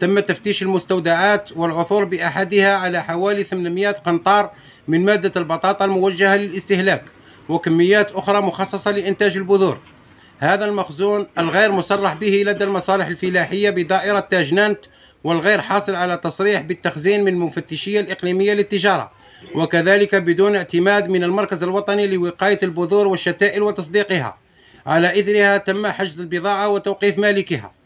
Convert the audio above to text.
تم تفتيش المستودعات والعثور بأحدها على حوالي 800 قنطار من مادة البطاطا الموجهة للاستهلاك وكميات أخرى مخصصة لإنتاج البذور هذا المخزون الغير مصرح به لدى المصالح الفلاحية بدائرة تاجنانت والغير حاصل على تصريح بالتخزين من المفتشية الإقليمية للتجارة وكذلك بدون اعتماد من المركز الوطني لوقاية البذور والشتائل وتصديقها على إثرها تم حجز البضاعة وتوقيف مالكها